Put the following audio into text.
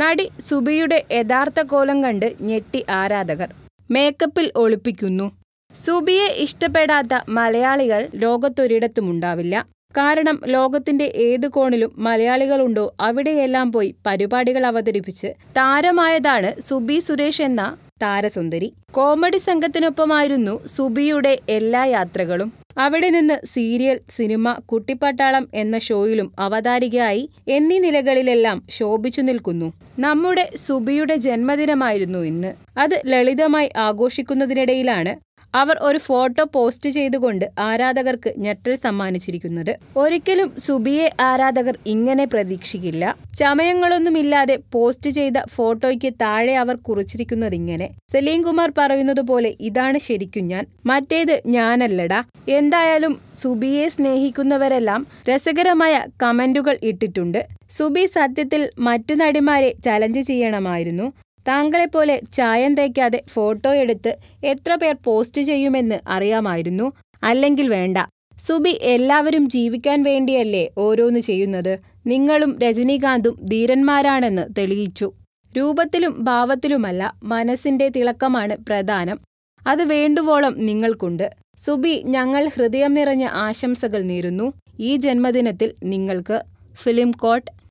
നടി സുബിയുടെ യഥാർത്ഥ കോലം കണ്ട് ഞെട്ടി ആരാധകർ മേക്കപ്പിൽ ഒളിപ്പിക്കുന്നു സുബിയെ ഇഷ്ടപ്പെടാത്ത മലയാളികൾ ലോകത്തൊരിടത്തുമുണ്ടാവില്ല കാരണം ലോകത്തിന്റെ ഏത് കോണിലും മലയാളികളുണ്ടോ അവിടെയെല്ലാം പോയി പരിപാടികൾ അവതരിപ്പിച്ച് താരമായതാണ് സുബി സുരേഷ് എന്ന താരസുന്ദരി കോമഡി സംഘത്തിനൊപ്പമായിരുന്നു സുബിയുടെ എല്ലാ യാത്രകളും അവിടെ നിന്ന് സീരിയൽ സിനിമ കുട്ടിപ്പട്ടാളം എന്ന ഷോയിലും അവതാരികയായി എന്നീ നിലകളിലെല്ലാം ശോഭിച്ചു നിൽക്കുന്നു നമ്മുടെ സുബിയുടെ ജന്മദിനമായിരുന്നു ഇന്ന് അത് ലളിതമായി ആഘോഷിക്കുന്നതിനിടയിലാണ് അവർ ഒരു ഫോട്ടോ പോസ്റ്റ് ചെയ്തുകൊണ്ട് ആരാധകർക്ക് ഞെട്ടൽ സമ്മാനിച്ചിരിക്കുന്നത് ഒരിക്കലും സുബിയെ ആരാധകർ ഇങ്ങനെ പ്രതീക്ഷിക്കില്ല ചമയങ്ങളൊന്നുമില്ലാതെ പോസ്റ്റ് ചെയ്ത ഫോട്ടോയ്ക്ക് താഴെ അവർ കുറിച്ചിരിക്കുന്നത് ഇങ്ങനെ സലീം കുമാർ പറയുന്നത് പോലെ ഇതാണ് ശരിക്കും ഞാൻ മറ്റേത് ഞാനല്ലടാ എന്തായാലും സുബിയെ സ്നേഹിക്കുന്നവരെല്ലാം രസകരമായ കമന്റുകൾ ഇട്ടിട്ടുണ്ട് സുബി സത്യത്തിൽ മറ്റു നടിമാരെ ചലഞ്ച് ചെയ്യണമായിരുന്നു താങ്കളെപ്പോലെ ചായം തേക്കാതെ ഫോട്ടോ എടുത്ത് എത്ര പേർ പോസ്റ്റ് ചെയ്യുമെന്ന് അറിയാമായിരുന്നു അല്ലെങ്കിൽ വേണ്ട സുബി എല്ലാവരും ജീവിക്കാൻ വേണ്ടിയല്ലേ ഓരോന്ന് ചെയ്യുന്നത് നിങ്ങളും രജനീകാന്തും ധീരന്മാരാണെന്ന് തെളിയിച്ചു രൂപത്തിലും ഭാവത്തിലുമല്ല മനസ്സിന്റെ തിളക്കമാണ് പ്രധാനം അത് വേണ്ടുവോളം നിങ്ങൾക്കുണ്ട് സുബി ഞങ്ങൾ ഹൃദയം നിറഞ്ഞ ആശംസകൾ നേരുന്നു ഈ ജന്മദിനത്തിൽ നിങ്ങൾക്ക് ഫിലിം കോട്ട്